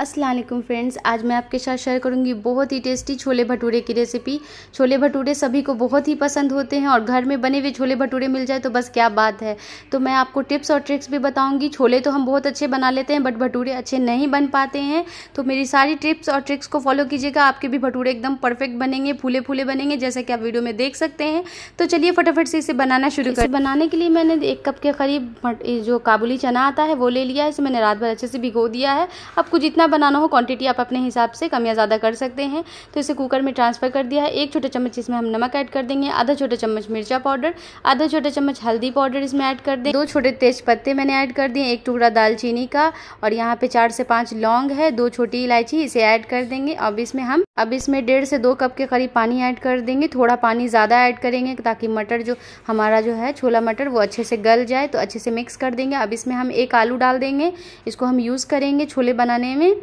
Aslam friends आज मैं आपके साथ शेयर करूंगी बहुत ही टेस्टी छोले भटूरे की रेसिपी छोले भटूरे सभी को बहुत ही पसंद होते हैं और घर में बने हुए छोले भटूरे मिल जाए तो बस क्या बात है तो मैं आपको टिप्स और ट्रिक्स भी बताऊंगी छोले तो हम बहुत अच्छे बना लेते हैं बट भटूरे अच्छे नहीं बन पाते हैं तो मेरी सारी टिप्स और ट्रिक्स को फॉलो कीजिएगा आपके भी भटूरे एकदम परफेक्ट बनेंगे फूले फूले बनेंगे जैसे कि आप वीडियो में देख सकते हैं तो चलिए फटाफट से इसे बनाना शुरू कर बनाने के लिए मैंने एक कप के करीब जो काबुली चना आता है वो ले लिया है इसे मैंने रात भर अच्छे से भिगो दिया है आपको जितना जितना बनाना हो क्वांटिटी आप अपने हिसाब से कम या ज़्यादा कर सकते हैं तो इसे कुकर में ट्रांसफ़र कर दिया है एक छोटा चम्मच इसमें हम नमक ऐड कर देंगे आधा छोटा चम्मच मिर्चा पाउडर आधा छोटा चम्मच हल्दी पाउडर इसमें ऐड कर दें दो छोटे तेज पत्ते मैंने ऐड कर दिए एक टुकड़ा दालचीनी का और यहाँ पे चार से पाँच लौंग है दो छोटी इलायची इसे ऐड कर देंगे अब इसमें हम अब इसमें डेढ़ से दो कप के करीब पानी ऐड कर देंगे थोड़ा पानी ज़्यादा ऐड करेंगे ताकि मटर जो हमारा जो है छोला मटर वो अच्छे से गल जाए तो अच्छे से मिक्स कर देंगे अब इसमें हम एक आलू डाल देंगे इसको हम यूज़ करेंगे छोले बनाने में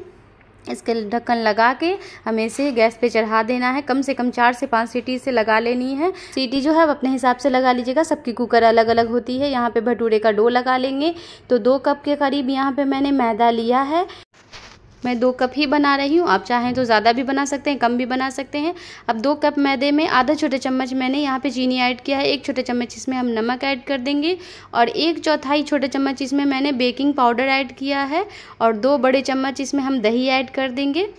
इसके ढक्कन लगा के हमें इसे गैस पे चढ़ा देना है कम से कम चार से पाँच सीटी से लगा लेनी है सीटी जो है आप अपने हिसाब से लगा लीजिएगा सबकी कुकर अलग अलग होती है यहाँ पे भटूरे का डो लगा लेंगे तो दो कप के करीब यहाँ पे मैंने मैदा लिया है मैं दो कप ही बना रही हूँ आप चाहें तो ज़्यादा भी बना सकते हैं कम भी बना सकते हैं अब दो कप मैदे में आधा छोटे चम्मच मैंने यहाँ पे चीनी ऐड किया है एक छोटे चम्मच इसमें हम नमक ऐड कर देंगे और एक चौथाई छोटे चम्मच इसमें मैंने बेकिंग पाउडर ऐड किया है और दो बड़े चम्मच इसमें हम दही ऐड कर देंगे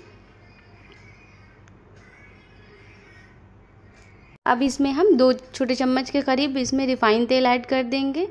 अब इसमें हम दो छोटे चम्मच के करीब इसमें रिफाइन तेल ऐड कर देंगे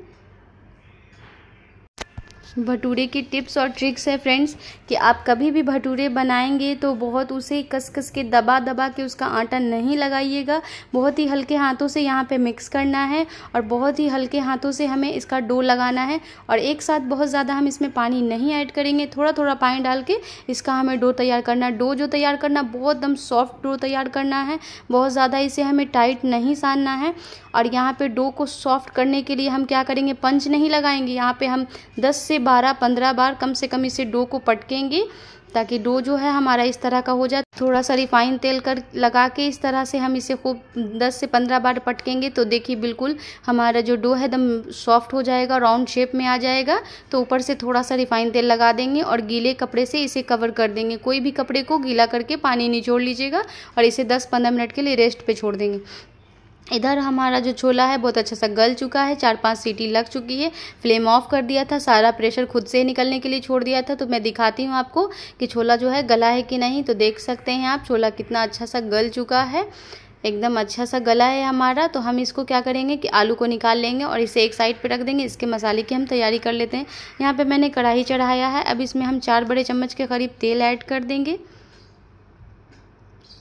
भटूरे की टिप्स और ट्रिक्स है फ्रेंड्स कि आप कभी भी भटूरे बनाएंगे तो बहुत उसे कस कस के दबा दबा के उसका आटा नहीं लगाइएगा बहुत ही हल्के हाथों से यहाँ पे मिक्स करना है और बहुत ही हल्के हाथों से हमें इसका डो लगाना है और एक साथ बहुत ज़्यादा हम इसमें पानी नहीं ऐड करेंगे थोड़ा थोड़ा पानी डाल के इसका हमें डो तैयार करना डो जो तैयार करना बहुत एकदम सॉफ्ट डो तैयार करना है बहुत ज़्यादा इसे हमें टाइट नहीं सानना है और यहाँ पर डो को सॉफ्ट करने के लिए हम क्या करेंगे पंच नहीं लगाएंगे यहाँ पर हम दस से से बारह पंद्रह बार कम से कम इसे डो को पटकेंगे ताकि डो जो है हमारा इस तरह का हो जाए थोड़ा सा रिफाइन तेल कर लगा के इस तरह से हम इसे खूब 10 से 15 बार पटकेंगे तो देखिए बिल्कुल हमारा जो डो है एकदम सॉफ्ट हो जाएगा राउंड शेप में आ जाएगा तो ऊपर से थोड़ा सा रिफाइन तेल लगा देंगे और गीले कपड़े से इसे कवर कर देंगे कोई भी कपड़े को गीला करके पानी निचोड़ लीजिएगा और इसे दस पंद्रह मिनट के लिए रेस्ट पर छोड़ देंगे इधर हमारा जो छोला है बहुत अच्छा सा गल चुका है चार पांच सीटी लग चुकी है फ्लेम ऑफ कर दिया था सारा प्रेशर खुद से निकलने के लिए छोड़ दिया था तो मैं दिखाती हूँ आपको कि छोला जो है गला है कि नहीं तो देख सकते हैं आप छोला कितना अच्छा सा गल चुका है एकदम अच्छा सा गला है हमारा तो हम इसको क्या करेंगे कि आलू को निकाल लेंगे और इसे एक साइड पर रख देंगे इसके मसाले की हम तैयारी कर लेते हैं यहाँ पर मैंने कढ़ाई चढ़ाया है अब इसमें हम चार बड़े चम्मच के करीब तेल ऐड कर देंगे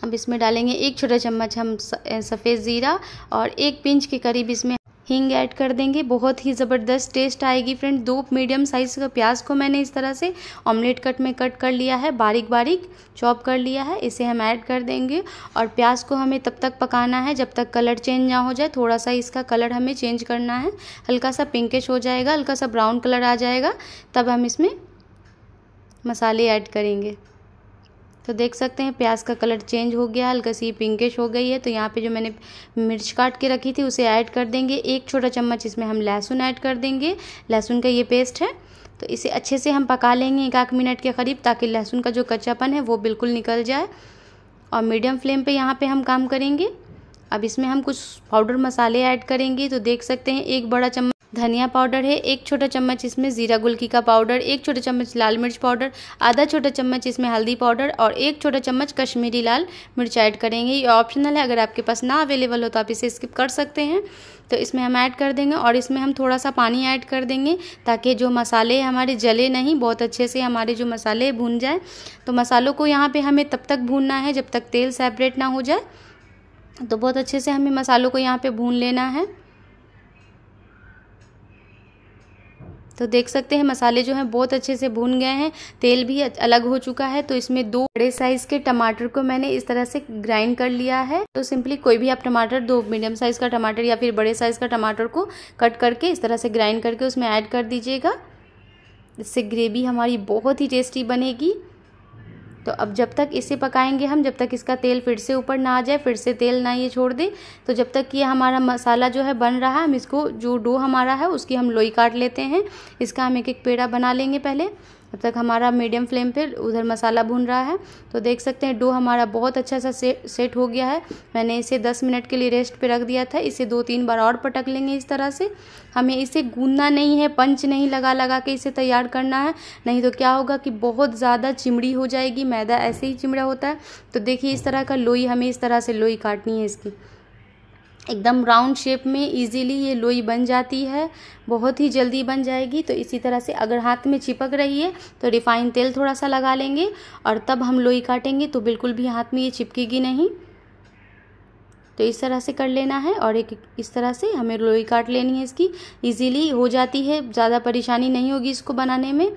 अब इसमें डालेंगे एक छोटा चम्मच हम सफ़ेद ज़ीरा और एक पिंच के करीब इसमें हींग ऐड कर देंगे बहुत ही ज़बरदस्त टेस्ट आएगी फ्रेंड दो मीडियम साइज़ का प्याज को मैंने इस तरह से ऑमलेट कट में कट कर लिया है बारीक बारीक चॉप कर लिया है इसे हम ऐड कर देंगे और प्याज को हमें तब तक पकाना है जब तक कलर चेंज ना हो जाए थोड़ा सा इसका कलर हमें चेंज करना है हल्का सा पिंकिश हो जाएगा हल्का सा ब्राउन कलर आ जाएगा तब हम इसमें मसाले ऐड करेंगे तो देख सकते हैं प्याज का कलर चेंज हो गया हल्का सी पिंकिश हो गई है तो यहाँ पे जो मैंने मिर्च काट के रखी थी उसे ऐड कर देंगे एक छोटा चम्मच इसमें हम लहसुन ऐड कर देंगे लहसुन का ये पेस्ट है तो इसे अच्छे से हम पका लेंगे एक आध मिनट के करीब ताकि लहसुन का जो कच्चापन है वो बिल्कुल निकल जाए और मीडियम फ्लेम पर यहाँ पर हम काम करेंगे अब इसमें हम कुछ पाउडर मसाले ऐड करेंगे तो देख सकते हैं एक बड़ा चम्मच धनिया पाउडर है एक छोटा चम्मच इसमें ज़ीरा गुलकी का पाउडर एक छोटा चम्मच लाल मिर्च पाउडर आधा छोटा चम्मच इसमें हल्दी पाउडर और एक छोटा चम्मच कश्मीरी लाल मिर्च ऐड करेंगे ये ऑप्शनल है अगर आपके पास ना अवेलेबल हो तो आप इसे स्किप कर सकते हैं तो इसमें हम ऐड कर देंगे और इसमें हम थोड़ा सा पानी ऐड कर देंगे ताकि जो मसाले हमारे जले नहीं बहुत अच्छे से हमारे जो मसाले भून जाए तो मसालों को यहाँ पर हमें तब तक भूनना है जब तक तेल सेपरेट ना हो जाए तो बहुत अच्छे से हमें मसालों को यहाँ पर भून लेना है तो देख सकते हैं मसाले जो हैं बहुत अच्छे से भून गए हैं तेल भी अलग हो चुका है तो इसमें दो बड़े साइज के टमाटर को मैंने इस तरह से ग्राइंड कर लिया है तो सिंपली कोई भी आप टमाटर दो मीडियम साइज का टमाटर या फिर बड़े साइज का टमाटर को कट करके इस तरह से ग्राइंड करके उसमें ऐड कर दीजिएगा इससे ग्रेवी हमारी बहुत ही टेस्टी बनेगी तो अब जब तक इसे पकाएंगे हम जब तक इसका तेल फिर से ऊपर ना आ जाए फिर से तेल ना ये छोड़ दे तो जब तक ये हमारा मसाला जो है बन रहा है हम इसको जो डो हमारा है उसकी हम लोई काट लेते हैं इसका हम एक एक पेड़ा बना लेंगे पहले अब तक हमारा मीडियम फ्लेम पे उधर मसाला भून रहा है तो देख सकते हैं डो हमारा बहुत अच्छा सा से, सेट हो गया है मैंने इसे दस मिनट के लिए रेस्ट पे रख दिया था इसे दो तीन बार और पटक लेंगे इस तरह से हमें इसे गूंदना नहीं है पंच नहीं लगा लगा के इसे तैयार करना है नहीं तो क्या होगा कि बहुत ज़्यादा चिमड़ी हो जाएगी मैदा ऐसे ही चिमड़ा होता है तो देखिए इस तरह का लोई हमें इस तरह से लोई काटनी है इसकी एकदम राउंड शेप में इजीली ये लोई बन जाती है बहुत ही जल्दी बन जाएगी तो इसी तरह से अगर हाथ में चिपक रही है तो रिफाइन तेल थोड़ा सा लगा लेंगे और तब हम लोई काटेंगे तो बिल्कुल भी हाथ में ये चिपकेगी नहीं तो इस तरह से कर लेना है और एक इस तरह से हमें लोई काट लेनी है इसकी इजीली हो जाती है ज़्यादा परेशानी नहीं होगी इसको बनाने में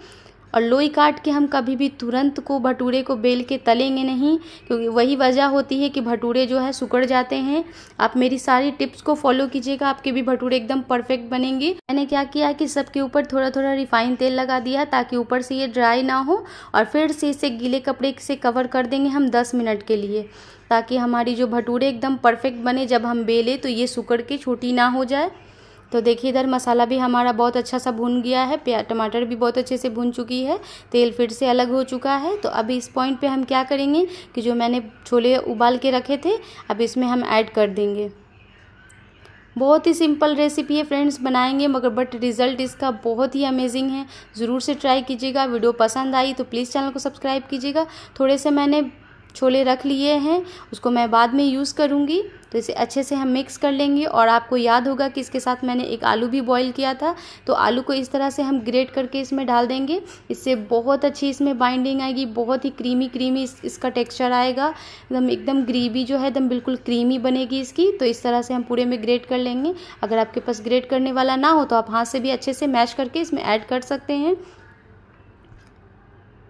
और लोई काट के हम कभी भी तुरंत को भटूरे को बेल के तलेंगे नहीं क्योंकि वही वजह होती है कि भटूरे जो है सुकड़ जाते हैं आप मेरी सारी टिप्स को फॉलो कीजिएगा आपके भी भटूरे एकदम परफेक्ट बनेंगे मैंने क्या किया कि सबके ऊपर थोड़ा थोड़ा रिफाइन तेल लगा दिया ताकि ऊपर से ये ड्राई ना हो और फिर से इसे गीले कपड़े से कवर कर देंगे हम दस मिनट के लिए ताकि हमारी जो भटूरे एकदम परफेक्ट बने जब हम बेले तो ये सुकड़ के छोटी ना हो जाए तो देखिए इधर मसाला भी हमारा बहुत अच्छा सा भुन गया है प्या टमाटर भी बहुत अच्छे से भुन चुकी है तेल फिर से अलग हो चुका है तो अभी इस पॉइंट पे हम क्या करेंगे कि जो मैंने छोले उबाल के रखे थे अब इसमें हम ऐड कर देंगे बहुत ही सिंपल रेसिपी है फ्रेंड्स बनाएंगे मगर बट रिज़ल्ट इसका बहुत ही अमेजिंग है ज़रूर से ट्राई कीजिएगा वीडियो पसंद आई तो प्लीज़ चैनल को सब्सक्राइब कीजिएगा थोड़े से मैंने छोले रख लिए हैं उसको मैं बाद में यूज़ करूँगी तो इसे अच्छे से हम मिक्स कर लेंगे और आपको याद होगा कि इसके साथ मैंने एक आलू भी बॉईल किया था तो आलू को इस तरह से हम ग्रेट करके इसमें डाल देंगे इससे बहुत अच्छी इसमें बाइंडिंग आएगी बहुत ही क्रीमी क्रीमी इस, इसका टेक्स्चर आएगा एकदम एकदम ग्रेवी जो है एकदम बिल्कुल क्रीमी बनेगी इसकी तो इस तरह से हम पूरे में ग्रेट कर लेंगे अगर आपके पास ग्रेट करने वाला ना हो तो आप हाथ से भी अच्छे से मैश करके इसमें ऐड कर सकते हैं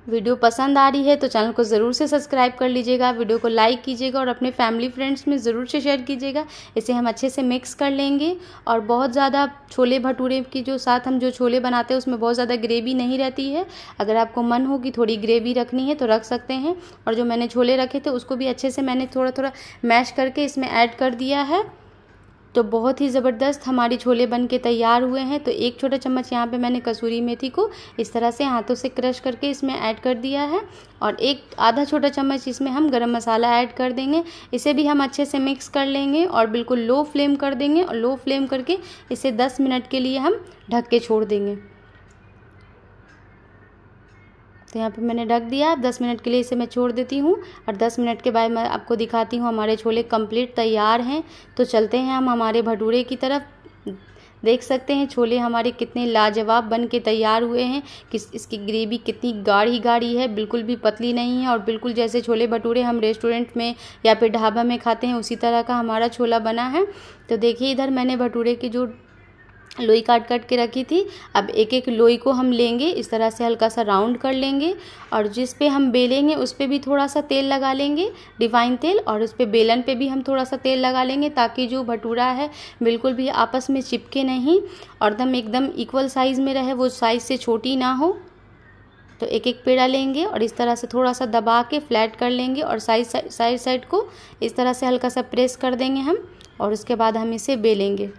वीडियो पसंद आ रही है तो चैनल को ज़रूर से सब्सक्राइब कर लीजिएगा वीडियो को लाइक कीजिएगा और अपने फैमिली फ्रेंड्स में ज़रूर से शेयर कीजिएगा इसे हम अच्छे से मिक्स कर लेंगे और बहुत ज़्यादा छोले भटूरे की जो साथ हम जो छोले बनाते हैं उसमें बहुत ज़्यादा ग्रेवी नहीं रहती है अगर आपको मन हो कि थोड़ी ग्रेवी रखनी है तो रख सकते हैं और जो मैंने छोले रखे थे उसको भी अच्छे से मैंने थोड़ा थोड़ा मैश करके इसमें ऐड कर दिया है तो बहुत ही ज़बरदस्त हमारे छोले बन के तैयार हुए हैं तो एक छोटा चम्मच यहाँ पे मैंने कसूरी मेथी को इस तरह से हाथों से क्रश करके इसमें ऐड कर दिया है और एक आधा छोटा चम्मच इसमें हम गरम मसाला ऐड कर देंगे इसे भी हम अच्छे से मिक्स कर लेंगे और बिल्कुल लो फ्लेम कर देंगे और लो फ्लेम करके इसे दस मिनट के लिए हम ढक के छोड़ देंगे तो यहाँ पे मैंने ढक दिया दस 10 मिनट के लिए इसे मैं छोड़ देती हूँ और 10 मिनट के बाद मैं आपको दिखाती हूँ हमारे छोले कंप्लीट तैयार हैं तो चलते हैं हम हमारे भटूरे की तरफ देख सकते हैं छोले हमारे कितने लाजवाब बन के तैयार हुए हैं किस इसकी ग्रेवी कितनी गाढ़ी गाढ़ी है बिल्कुल भी पतली नहीं है और बिल्कुल जैसे छोले भटूरे हम रेस्टोरेंट में या फिर ढाबा में खाते हैं उसी तरह का हमारा छोला बना है तो देखिए इधर मैंने भटूरे के जो लोई काट काट के रखी थी अब एक एक लोई को हम लेंगे इस तरह से हल्का सा राउंड कर लेंगे और जिस पे हम बेलेंगे उस पे भी थोड़ा सा तेल लगा लेंगे डिफाइन तेल और उस पे बेलन पे भी हम थोड़ा सा तेल लगा लेंगे ताकि जो भटूरा है बिल्कुल भी आपस में चिपके नहीं और दम एकदम इक्वल साइज़ में रहे वो साइज़ से छोटी ना हो तो एक एक पेड़ा लेंगे और इस तरह से थोड़ा सा दबा के फ्लैट कर लेंगे और साइड साइड साइड को इस तरह से हल्का सा प्रेस कर देंगे हम और उसके बाद हम इसे बेलेंगे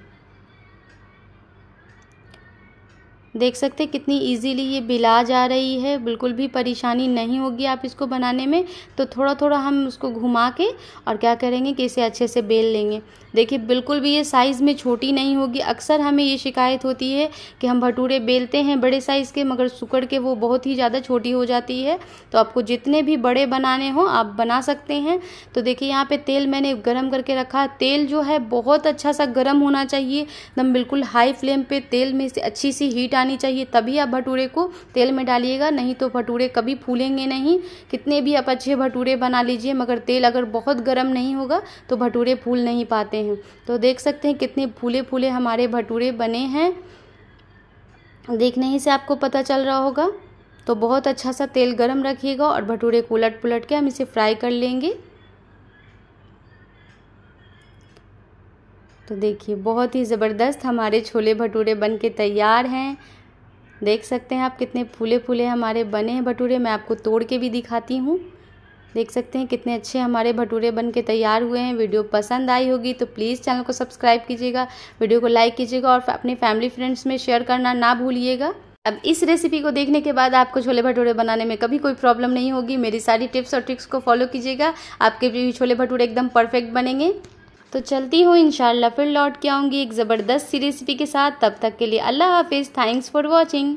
देख सकते हैं कितनी इजीली ये बिला जा रही है बिल्कुल भी परेशानी नहीं होगी आप इसको बनाने में तो थोड़ा थोड़ा हम उसको घुमा के और क्या करेंगे कि इसे अच्छे से बेल लेंगे देखिए बिल्कुल भी ये साइज़ में छोटी नहीं होगी अक्सर हमें ये शिकायत होती है कि हम भटूरे बेलते हैं बड़े साइज़ के मगर सुकड़ के वो बहुत ही ज़्यादा छोटी हो जाती है तो आपको जितने भी बड़े बनाने हों आप बना सकते हैं तो देखिए यहाँ पर तेल मैंने गर्म करके रखा तेल जो है बहुत अच्छा सा गर्म होना चाहिए एकदम बिल्कुल हाई फ्लेम पर तेल में से अच्छी सी हीट करानी चाहिए तभी आप भटूरे को तेल में डालिएगा नहीं तो भटूरे कभी फूलेंगे नहीं कितने भी आप अच्छे भटूरे बना लीजिए मगर तेल अगर बहुत गर्म नहीं होगा तो भटूरे फूल नहीं पाते हैं तो देख सकते हैं कितने फूले फूले हमारे भटूरे बने हैं देखने ही से आपको पता चल रहा होगा तो बहुत अच्छा सा तेल गरम रखिएगा और भटूरे को उलट पुलट के हम इसे फ्राई कर लेंगे तो देखिए बहुत ही ज़बरदस्त हमारे छोले भटूरे बन के तैयार हैं देख सकते हैं आप कितने फूले फूले हमारे बने हैं भटूरे मैं आपको तोड़ के भी दिखाती हूँ देख सकते हैं कितने अच्छे हमारे भटूरे बन के तैयार हुए हैं वीडियो पसंद आई होगी तो प्लीज़ चैनल को सब्सक्राइब कीजिएगा वीडियो को लाइक कीजिएगा और अपने फैमिली फ्रेंड्स में शेयर करना ना भूलिएगा अब इस रेसिपी को देखने के बाद आपको छोले भटूरे बनाने में कभी कोई प्रॉब्लम नहीं होगी मेरी सारी टिप्स और ट्रिक्स को फॉलो कीजिएगा आपके भी छोले भटूरे एकदम परफेक्ट बनेंगे तो चलती हूँ इन फिर लौट के आऊँगी एक ज़बरदस्त सी रेसिपी के साथ तब तक के लिए अल्लाह हाफिज़ थैंक्स फॉर वॉचिंग